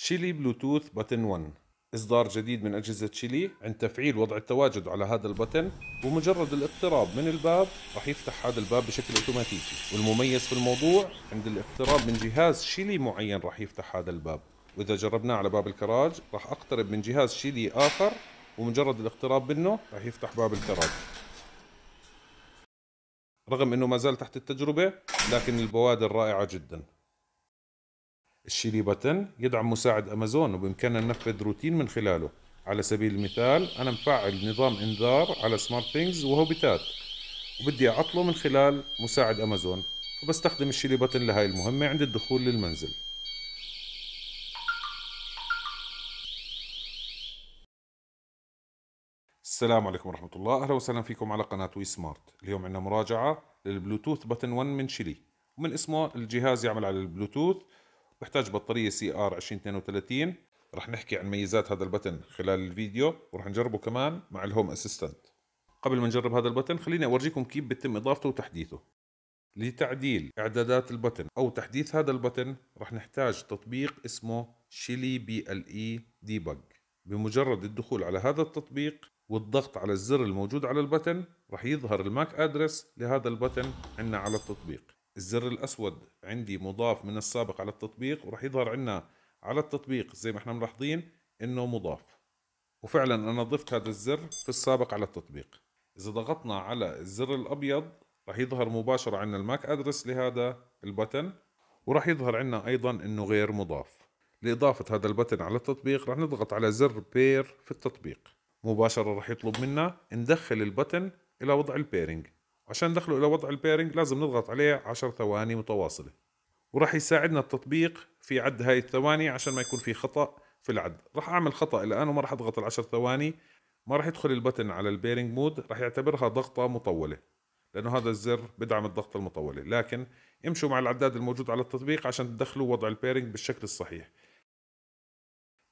شيلي بلوتوث بتن 1 إصدار جديد من أجهزة شيلي عند تفعيل وضع التواجد على هذا البتن ومجرد الاقتراب من الباب راح يفتح هذا الباب بشكل أوتوماتيكي والمميز في الموضوع عند الاقتراب من جهاز شيلي معين راح يفتح هذا الباب وإذا جربناه على باب الكراج راح أقترب من جهاز شيلي آخر ومجرد الاقتراب منه راح يفتح باب الكراج رغم أنه ما زال تحت التجربة لكن البوادر رائعة جداً الشيلي بتن يدعم مساعد أمازون وبإمكاننا ننفذ روتين من خلاله على سبيل المثال أنا مفعل نظام إنذار على سمارت ثينجز وهوبيتات وبدي أعطله من خلال مساعد أمازون فبستخدم الشيلي بتن لهي المهمة عند الدخول للمنزل السلام عليكم ورحمة الله أهلا وسهلا فيكم على قناة وي سمارت اليوم عندنا مراجعة للبلوتوث بتن 1 من شيلي ومن اسمه الجهاز يعمل على البلوتوث بحتاج بطارية سي ار 2032 رح نحكي عن ميزات هذا البتن خلال الفيديو ورح نجربه كمان مع الهوم اسيستنت قبل ما نجرب هذا البتن خليني اورجيكم كيف بتم اضافته وتحديثه لتعديل اعدادات البتن او تحديث هذا البتن رح نحتاج تطبيق اسمه شيلي بي ال اي ديبج بمجرد الدخول على هذا التطبيق والضغط على الزر الموجود على البتن رح يظهر الماك ادرس لهذا البتن عندنا على التطبيق الزر الاسود عندي مضاف من السابق على التطبيق وراح يظهر عندنا على التطبيق زي ما احنا ملاحظين انه مضاف وفعلا انا ضفت هذا الزر في السابق على التطبيق اذا ضغطنا على الزر الابيض راح يظهر مباشرة عندنا الماك ادرس لهذا البتن وراح يظهر عندنا ايضا انه غير مضاف لإضافة هذا البتن على التطبيق راح نضغط على زر بير في التطبيق مباشرة راح يطلب منا ندخل البتن إلى وضع البيرنج عشان ندخله إلى وضع البيرنج لازم نضغط عليه 10 ثواني متواصلة وراح يساعدنا التطبيق في عد هاي الثواني عشان ما يكون في خطأ في العد راح أعمل خطأ الآن وما راح أضغط ال10 ثواني ما راح يدخل البتن على البيرنج مود راح يعتبرها ضغطة مطولة لأنه هذا الزر بدعم الضغط المطولة لكن امشوا مع العداد الموجود على التطبيق عشان تدخلوا وضع البيرنج بالشكل الصحيح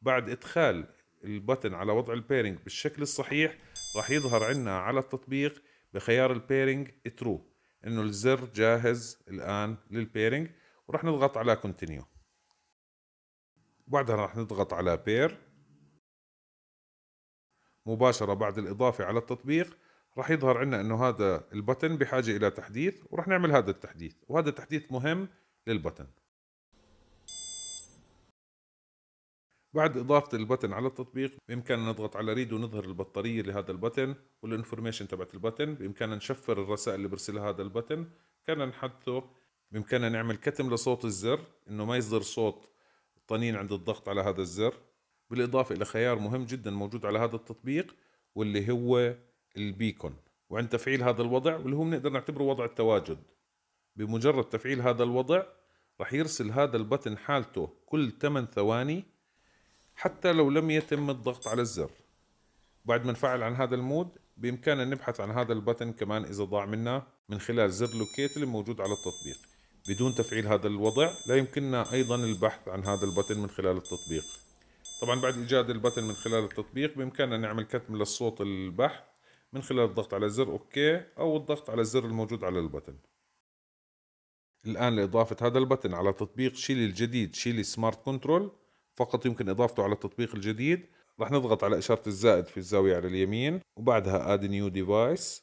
بعد إدخال البتن على وضع البيرنج بالشكل الصحيح راح يظهر عندنا على التطبيق بخيار البيرنج ترو انه الزر جاهز الان للبيرنج ورح نضغط على كونتينيو بعدها رح نضغط على بير مباشرة بعد الإضافة على التطبيق رح يظهر عنا أنه هذا البتن بحاجة إلى تحديث ورح نعمل هذا التحديث وهذا التحديث مهم للبتن بعد إضافة البتن على التطبيق بإمكاننا نضغط على ريد ونظهر البطارية لهذا البتن والإنفورميشن تبعت البتن بإمكاننا نشفر الرسائل اللي برسلها هذا البتن كان نحدثه بإمكاننا نعمل كتم لصوت الزر إنه ما يصدر صوت طنين عند الضغط على هذا الزر بالإضافة إلى خيار مهم جدا موجود على هذا التطبيق واللي هو البيكون وعند تفعيل هذا الوضع واللي هو بنقدر نعتبره وضع التواجد بمجرد تفعيل هذا الوضع رح يرسل هذا البتن حالته كل 8 ثواني حتى لو لم يتم الضغط على الزر بعد ما نفعل عن هذا المود بإمكاننا نبحث عن هذا البتن كمان إذا ضاع منا من خلال زر لوكيت الموجود على التطبيق بدون تفعيل هذا الوضع لا يمكننا أيضا البحث عن هذا البتن من خلال التطبيق طبعا بعد إيجاد البتن من خلال التطبيق بإمكاننا نعمل كتم للصوت البحث من خلال الضغط على زر أوكي أو الضغط على الزر الموجود على البتن الآن لإضافة هذا البتن على تطبيق شيلي الجديد شيلي سمارت كنترول فقط يمكن إضافته على التطبيق الجديد راح نضغط على إشارة الزائد في الزاوية على اليمين وبعدها Add New Device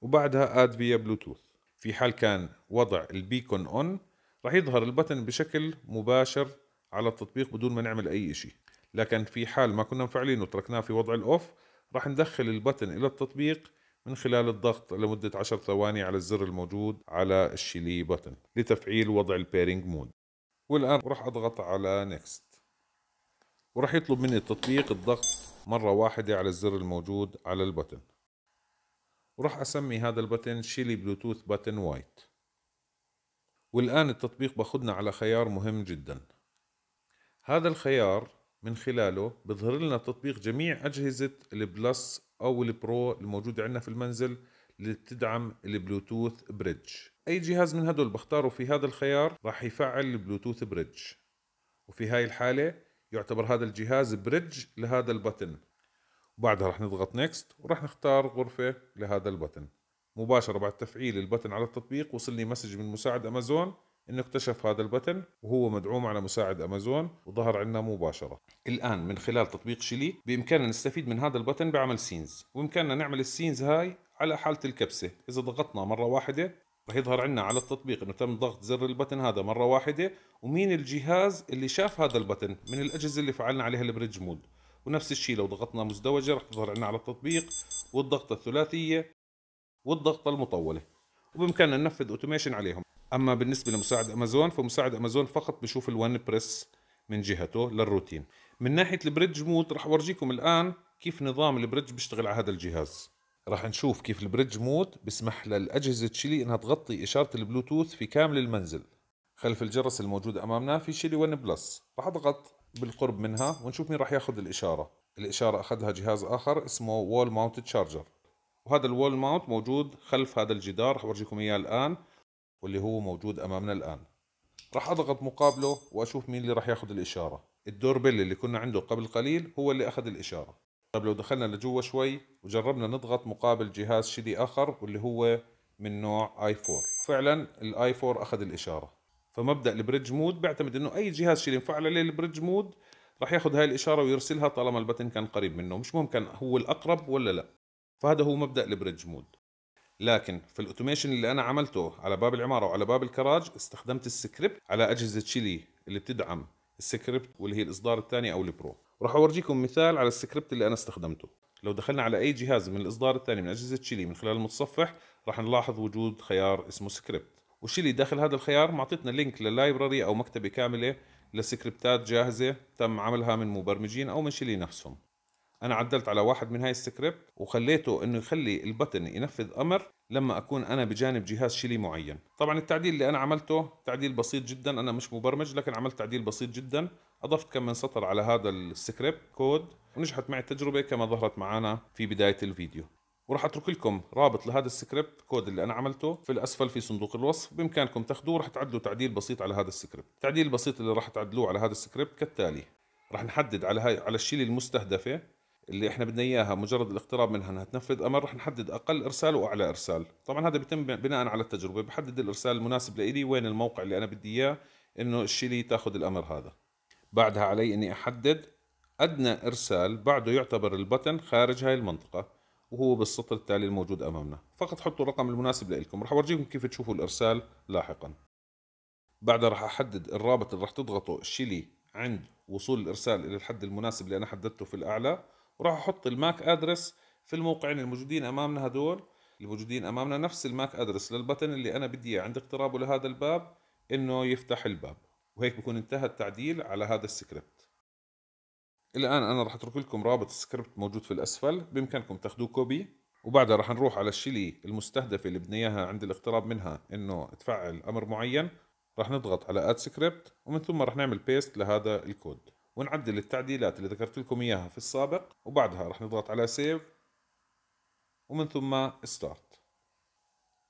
وبعدها Add via Bluetooth في حال كان وضع البيكون اون راح يظهر البتن بشكل مباشر على التطبيق بدون ما نعمل أي شيء لكن في حال ما كنا مفعلينه وتركناه في وضع الأوف راح ندخل البتن إلى التطبيق من خلال الضغط لمدة 10 ثواني على الزر الموجود على الشيلي بتن لتفعيل وضع البيرنج مود والآن راح أضغط على نيكست وراح يطلب مني تطبيق الضغط مرة واحدة على الزر الموجود على البتن وراح أسمي هذا البتن شيلي بلوتوث بتن وايت والآن التطبيق بأخذنا على خيار مهم جدا هذا الخيار من خلاله بظهر لنا تطبيق جميع أجهزة البلس أو البرو الموجودة عندنا في المنزل اللي بتدعم البلوتوث بريدج أي جهاز من هدول بختاره في هذا الخيار راح يفعل البلوتوث بريدج وفي هاي الحالة يعتبر هذا الجهاز بريدج لهذا البتن وبعدها راح نضغط نيكست وراح نختار غرفة لهذا البتن مباشرة بعد تفعيل البتن على التطبيق وصلني مسج من مساعد أمازون انه اكتشف هذا البتن وهو مدعوم على مساعد امازون وظهر عندنا مباشره الان من خلال تطبيق شلي بامكاننا نستفيد من هذا البتن بعمل سينز وامكاننا نعمل السينز هاي على حاله الكبسه اذا ضغطنا مره واحده رح يظهر عندنا على التطبيق انه تم ضغط زر البتن هذا مره واحده ومين الجهاز اللي شاف هذا البتن من الاجهزه اللي فعلنا عليها البريدج مود ونفس الشيء لو ضغطنا مزدوجه رح تظهر عندنا على التطبيق والضغطه الثلاثيه والضغطه المطوله وبامكاننا ننفذ اوتوميشن عليهم اما بالنسبه لمساعد امازون فمساعد امازون فقط بشوف الوان بريس من جهته للروتين من ناحيه البريدج مود رح اورجيكم الان كيف نظام البريدج بيشتغل على هذا الجهاز راح نشوف كيف البريدج مود بسمح للأجهزة شيلي إنها تغطي إشارة البلوتوث في كامل المنزل خلف الجرس الموجود أمامنا في شيلي 1 بلس راح أضغط بالقرب منها ونشوف مين راح ياخذ الإشارة الإشارة أخذها جهاز آخر اسمه وول ماونت تشارجر وهذا الوول ماونت موجود خلف هذا الجدار راح أورجيكم إياه الآن واللي هو موجود أمامنا الآن راح أضغط مقابله وأشوف مين اللي راح ياخذ الإشارة الدوربل اللي كنا عنده قبل قليل هو اللي أخذ الإشارة طب لو دخلنا لجوا شوي وجربنا نضغط مقابل جهاز شدي آخر واللي هو من نوع اي 4 فعلا الاي 4 اخذ الاشاره فمبدا البريدج مود بيعتمد انه اي جهاز شدي ينفعل عليه البريدج مود راح ياخذ هاي الاشاره ويرسلها طالما البتن كان قريب منه مش مهم كان هو الاقرب ولا لا فهذا هو مبدا البريدج مود لكن في الاوتوميشن اللي انا عملته على باب العماره وعلى باب الكراج استخدمت السكريبت على اجهزه شيلي اللي بتدعم السكريبت واللي هي الاصدار الثاني او البرو وراح اورجيكم مثال على السكريبت اللي انا استخدمته لو دخلنا على اي جهاز من الاصدار الثاني من اجهزه شيلي من خلال المتصفح راح نلاحظ وجود خيار اسمه سكريبت وشيلي داخل هذا الخيار معطيتنا لينك لللايبراري او مكتبه كامله لسكريبتات جاهزه تم عملها من مبرمجين او من شيلي نفسهم انا عدلت على واحد من هاي السكريبت وخليته انه يخلي البتن ينفذ امر لما اكون انا بجانب جهاز شيلي معين طبعا التعديل اللي انا عملته تعديل بسيط جدا انا مش مبرمج لكن عملت تعديل بسيط جدا اضفت كم من سطر على هذا السكريبت كود ونجحت معي التجربه كما ظهرت معنا في بدايه الفيديو وراح اترك لكم رابط لهذا السكريبت كود اللي انا عملته في الاسفل في صندوق الوصف بامكانكم تاخذوه وراح تعدلوا تعديل بسيط على هذا السكريبت التعديل البسيط اللي راح تعدلوه على هذا السكريبت كالتالي راح نحدد على هاي على الشيله المستهدفه اللي احنا بدنا اياها مجرد الاقتراب منها انها تنفذ امر رح نحدد اقل ارسال واعلى ارسال طبعا هذا بيتم بناء على التجربه بحدد الارسال المناسب لي وين الموقع اللي انا بدي اياه انه الشيلي تاخذ الامر هذا بعدها علي اني احدد ادنى ارسال بعده يعتبر البتن خارج هاي المنطقة وهو بالسطر التالي الموجود امامنا فقط حطوا الرقم المناسب لكم رح اورجيكم كيف تشوفوا الارسال لاحقا بعدها رح احدد الرابط اللي رح تضغطوا الشيلي عند وصول الارسال الى الحد المناسب اللي انا حددته في الاعلى وراح احط الماك ادرس في الموقعين الموجودين امامنا هدول الموجودين امامنا نفس الماك ادرس للبتن اللي انا بدي اياه عند اقترابه لهذا الباب انه يفتح الباب وهيك بكون انتهى التعديل على هذا السكريبت الآن أنا راح أترك لكم رابط السكريبت موجود في الأسفل بإمكانكم تاخذوه كوبي وبعدها راح نروح على الشيلي المستهدفة اللي بدنا إياها عند الاقتراب منها إنه تفعل أمر معين راح نضغط على اد سكريبت ومن ثم راح نعمل بيست لهذا الكود ونعدل التعديلات اللي ذكرت لكم اياها في السابق وبعدها راح نضغط على سيف ومن ثم ستارت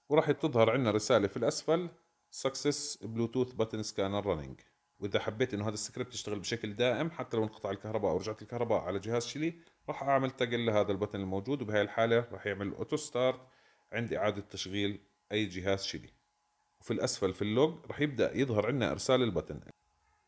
وراح تظهر عندنا رسالة في الأسفل سكسس بلوتوث بتن سكانر رننج واذا حبيت انه هذا السكريبت يشتغل بشكل دائم حتى لو انقطع الكهرباء او رجعت الكهرباء على جهاز شلي راح اعمل تقل لهذا البتن الموجود وبهي الحاله راح يعمل اوتو ستارت عند اعاده تشغيل اي جهاز شلي وفي الاسفل في اللوج راح يبدا يظهر عندنا ارسال البتن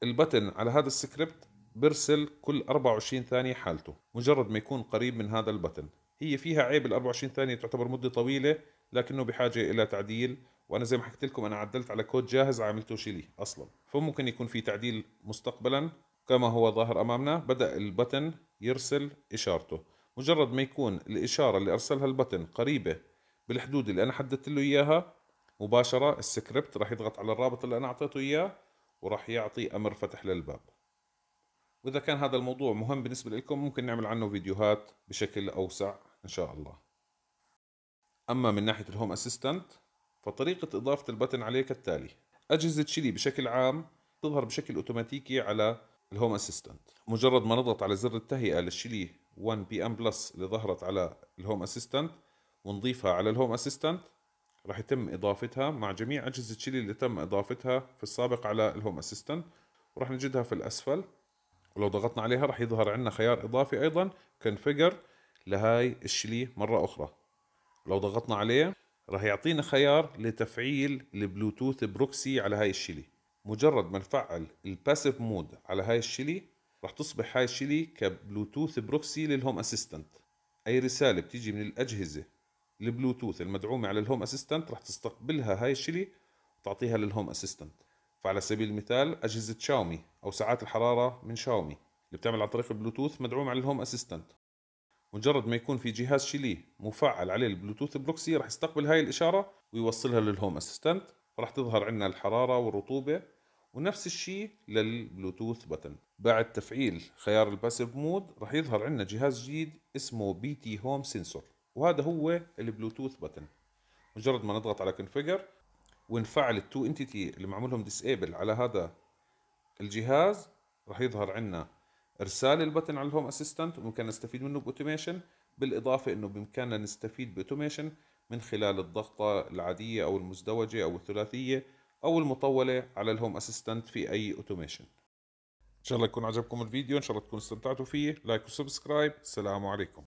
البتن على هذا السكريبت بيرسل كل 24 ثانية حالته مجرد ما يكون قريب من هذا البتن هي فيها عيب ال 24 ثانية تعتبر مدة طويلة لكنه بحاجة إلى تعديل وانا زي ما حكيت لكم انا عدلت على كود جاهز عملته لي اصلا فممكن يكون في تعديل مستقبلا كما هو ظاهر امامنا بدا البتن يرسل اشارته مجرد ما يكون الاشاره اللي ارسلها البتن قريبه بالحدود اللي انا حددت له اياها مباشره السكريبت راح يضغط على الرابط اللي انا اعطيته اياه وراح يعطي امر فتح للباب واذا كان هذا الموضوع مهم بالنسبه لكم ممكن نعمل عنه فيديوهات بشكل اوسع ان شاء الله اما من ناحيه الهوم اسيستنت فطريقة إضافة البتن عليه كالتالي أجهزة شيلي بشكل عام تظهر بشكل أوتوماتيكي على الهوم اسيستنت مجرد ما نضغط على زر التهيئة للشيلي 1 بي ام بلس اللي ظهرت على الهوم اسيستنت ونضيفها على الهوم اسيستنت راح يتم إضافتها مع جميع أجهزة شيلي اللي تم إضافتها في السابق على الهوم اسيستنت وراح نجدها في الأسفل ولو ضغطنا عليها راح يظهر عندنا خيار إضافي أيضا كونفيجر لهاي الشيلي مرة أخرى لو ضغطنا عليه راح يعطينا خيار لتفعيل البلوتوث بروكسي على هاي الشيلي مجرد ما نفعل الباسيف مود على هاي الشيلي راح تصبح هاي الشيلي كبلوتوث بروكسي للهوم اسيستنت اي رساله بتيجي من الاجهزه البلوتوث المدعومه على الهوم اسيستنت راح تستقبلها هاي الشيلي وتعطيها للهوم اسيستنت فعلى سبيل المثال اجهزه شاومي او ساعات الحراره من شاومي اللي بتعمل عن طريق البلوتوث مدعومه على الهوم اسيستنت مجرد ما يكون في جهاز شيلي مفعل عليه البلوتوث بروكسي راح يستقبل هاي الإشارة ويوصلها للهوم اسيستنت راح تظهر عندنا الحرارة والرطوبة ونفس الشيء للبلوتوث بتن بعد تفعيل خيار الباسيف مود راح يظهر عندنا جهاز جديد اسمه بي تي هوم سنسور وهذا هو البلوتوث بتن مجرد ما نضغط على كونفيجر ونفعل التو انتيتي اللي معمولهم ديسيبل على هذا الجهاز راح يظهر عندنا ارسال البتن على الهوم اسيستنت وممكن نستفيد منه باوتوميشن بالاضافه انه بامكاننا نستفيد باوتوميشن من خلال الضغطه العاديه او المزدوجه او الثلاثيه او المطوله على الهوم اسيستنت في اي اوتوميشن ان شاء الله يكون عجبكم الفيديو ان شاء الله تكونوا استمتعتوا فيه لايك وسبسكرايب السلام عليكم